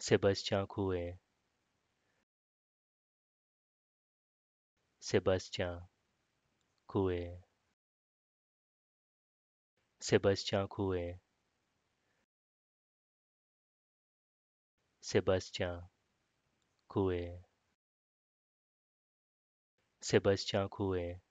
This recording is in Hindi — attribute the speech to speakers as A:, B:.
A: से बस चाक हुए से बस चाक हुए से बस चाक हुए से बस चाक हुए से बस चाक हुए